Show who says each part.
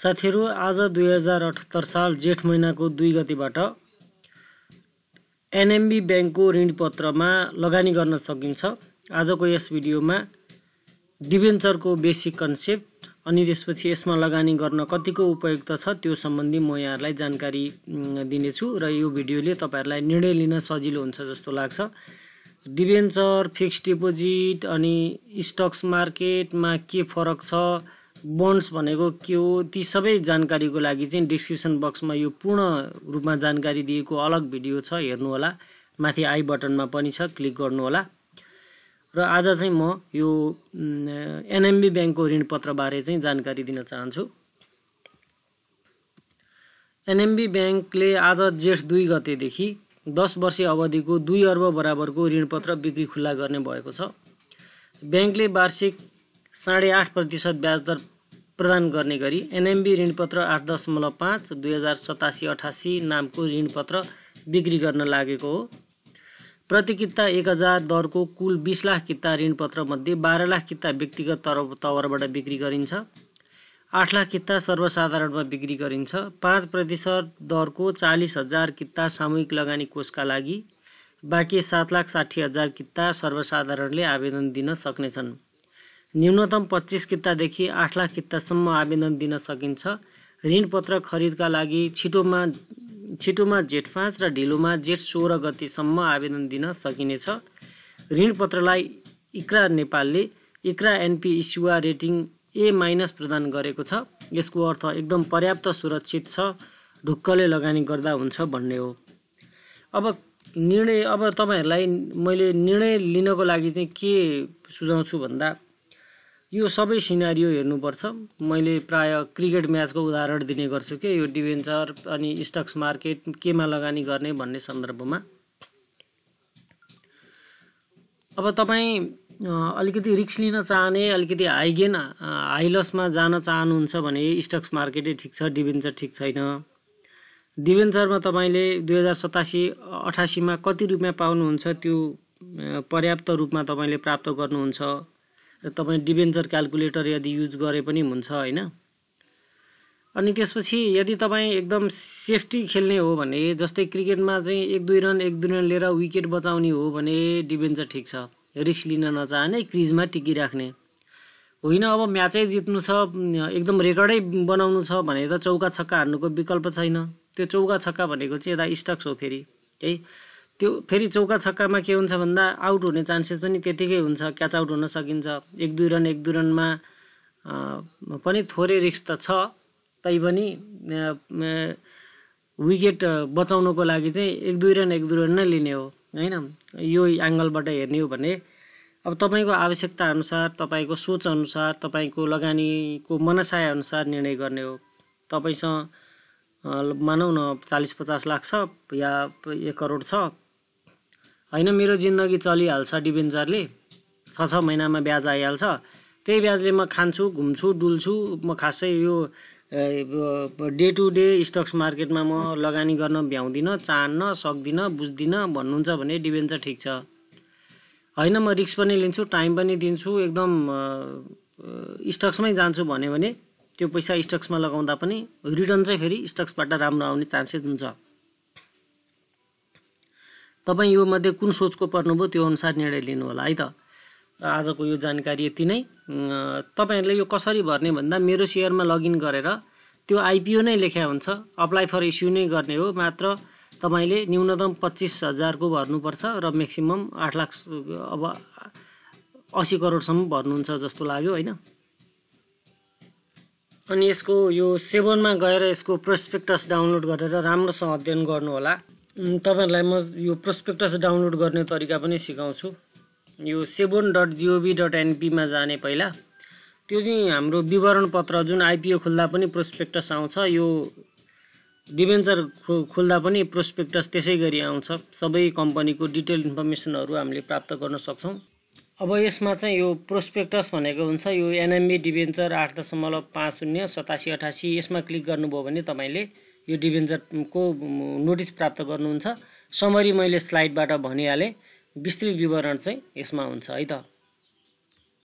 Speaker 1: साथीहरू आज दुई हजार अठहत्तर साल जेठ महिनाको दुई गतिबाट एनएमबी ब्याङ्कको ऋणपत्रमा लगानी गर्न सकिन्छ आजको यस भिडियोमा डिभेन्चरको बेसिक कन्सेप्ट अनि त्यसपछि यसमा लगानी गर्न कतिको उपयुक्त छ त्यो सम्बन्धी म यहाँहरूलाई जानकारी दिनेछु र यो भिडियोले तपाईँहरूलाई निर्णय लिन सजिलो हुन्छ जस्तो लाग्छ डिभेन्चर फिक्स डिपोजिट अनि स्टक्स मार्केटमा के फरक छ बन्ड्स भनेको के हो ती सबै जानकारीको लागि चाहिँ डिस्क्रिप्सन बक्समा यो पूर्ण रूपमा जानकारी दिएको अलग भिडियो छ हेर्नुहोला माथि आई बटनमा पनि छ क्लिक गर्नुहोला र आज चाहिँ म यो एनएमबी ब्याङ्कको ऋणपत्रबारे चाहिँ जानकारी दिन चाहन्छु एनएमबी ब्याङ्कले आज जेठ दुई गतेदेखि दस वर्ष अवधिको दुई अर्ब बराबरको ऋणपत्र बिक्री खुल्ला गर्ने भएको छ ब्याङ्कले वार्षिक साढे आठ प्रतिशत ब्याजदर प्रदान गर्ने गरी एनएमबी ऋणपत्र आठ दशमलव पाँच दुई हजार सतासी अठासी नामको ऋणपत्र बिक्री गर्न लागेको हो प्रति किता एक हजार दरको कुल बिस लाख किता ऋणपत्रमध्ये बाह्र लाख किता व्यक्तिगत तर तवरबाट बिक्री गरिन्छ आठ लाख किता सर्वसाधारणमा बिक्री गरिन्छ पाँच प्रतिशत दरको चालिस हजार किता सामूहिक लगानी कोषका लागि बाँकी सात लाख साठी हजार किता सर्वसाधारणले आवेदन दिन सक्नेछन् न्यूनतम पच्चिस कितादेखि आठ लाख कितासम्म आवेदन दिन सकिन्छ ऋणपत्र खरिदका लागि छिटोमा छिटोमा जेठ पाँच र ढिलोमा जेठ सोह्र गतिसम्म आवेदन दिन सकिनेछ ऋणपत्रलाई इक्रा नेपालले ICRA NP issuer rating A minus प्रदान गरेको छ यसको अर्थ एकदम पर्याप्त सुरक्षित छ ढुक्कले लगानी गर्दा हुन्छ भन्ने हो अब निर्णय अब तपाईँहरूलाई मैले निर्णय लिनको लागि चाहिँ के सुझाउँछु भन्दा यो सबै सिनारियो हेर्नुपर्छ मैले प्राय क्रिकेट म्याचको उदाहरण दिने गर्छु के यो डिभेन्चर अनि स्टक्स मार्केट केमा लगानी गर्ने भन्ने सन्दर्भमा अब तपाईँ अलिकति रिक्स लिन चाहने अलिकति हाई गेन हाई लसमा जान चाहनुहुन्छ भने स्टक्स मार्केटै ठिक छ डिभेन्चर ठिक छैन डिभेन्चरमा तपाईँले दुई हजार सतासी अठासीमा कति रुपियाँ पाउनुहुन्छ त्यो पर्याप्त रूपमा तपाईँले प्राप्त गर्नुहुन्छ तपाईँ डिभेन्चर क्यालकुलेटर यदि युज गरे पनि हुन्छ होइन अनि त्यसपछि यदि तपाईँ एकदम सेफ्टी खेल्ने हो भने जस्तै क्रिकेटमा चाहिँ एक दुई रन एक दुई रन लिएर विकेट बचाउने हो भने डिभेन्चर ठिक छ रिक्स लिन नचाहने क्रिजमा टिकिराख्ने होइन अब म्याचै जित्नु छ एकदम रेकर्डै बनाउनु छ भने त चौका छक्का हान्नुको विकल्प छैन त्यो चौका छक्का भनेको चाहिँ यता स्टक्स हो फेरि है त्यो फेरि चौका छक्कामा के हुन्छ भन्दा आउट हुने चान्सेस पनि त्यतिकै हुन्छ क्याच आउट हुन सकिन्छ एक दुई रन एक दुई रनमा पनि थोरै रिक्स त छ तैपनि विकेट बचाउनको लागि चाहिँ एक दुई रन एक दुई रन नै लिने हो होइन यो एङ्गलबाट हेर्ने हो भने अब तपाईँको आवश्यकता अनुसार तपाईँको अनुसार तपाईँको लगानीको मनसायअनुसार निर्णय गर्ने हो तपाईँसँग मानौ न चालिस पचास लाख छ या एक करोड छ होइन मेरो जिन्दगी चलिहाल्छ डिभेन्चरले छ छ महिनामा ब्याज आइहाल्छ त्यही ब्याजले म खान्छु घुम्छु डुल्छु म खासै यो डे टु डे स्टक्स मार्केटमा म लगानी गर्न भ्याउँदिनँ चाहन्न सक्दिनँ बुझ्दिनँ भन्नुहुन्छ भने डिभेन्चर ठिक छ होइन म रिक्स पनि लिन्छु टाइम पनि दिन्छु एकदम स्टक्समै जान्छु भन्यो भने त्यो पैसा स्टक्समा लगाउँदा पनि रिटर्न चाहिँ फेरि स्टक्सबाट राम्रो आउने चान्सेस हुन्छ तपाईँ यो मध्ये कुन सोचको पर्नुभयो त्यो अनुसार निर्णय लिनुहोला है त आजको यो जानकारी यति नै तपाईँहरूले यो कसरी भर्ने भन्दा मेरो सेयरमा लगइन गरेर त्यो आइपिओ नै लेख्या हुन्छ अप्लाई फर इस्यु नै गर्ने हो मात्र तपाईँले न्यूनतम पच्चिस हजारको भर्नुपर्छ र म्याक्सिमम् आठ लाख अब असी करोडसम्म भर्नुहुन्छ जस्तो लाग्यो होइन अनि यसको यो सेभनमा गएर यसको प्रोस्पेक्टस डाउनलोड गरेर राम्रोसँग अध्ययन गर्नुहोला तपाईँहरूलाई म यो प्रोस्पेक्टस डाउनलोड गर्ने तरिका पनि सिकाउँछु यो सेबोन डट जिओभी डट एनपीमा जाने पहिला त्यो चाहिँ हाम्रो विवरण पत्र जुन आइपिओ खोल्दा पनि प्रोस्पेक्टस आउँछ यो डिभेन्चर खो खुल्दा पनि प्रोस्पेक्टस त्यसै गरी आउँछ सबै कम्पनीको डिटेल इन्फर्मेसनहरू हामीले प्राप्त गर्न सक्छौँ अब यसमा चाहिँ यो प्रोस्पेक्टस भनेको हुन्छ यो एनएमबी डिभेन्चर आठ दशमलव पाँच शून्य सतासी अठासी यसमा क्लिक गर्नुभयो भने तपाईँले यो डिभेन्जरको नोटिस प्राप्त गर्नुहुन्छ समरी मैले स्लाइडबाट भनिहालेँ विस्तृत विवरण चाहिँ यसमा हुन्छ है त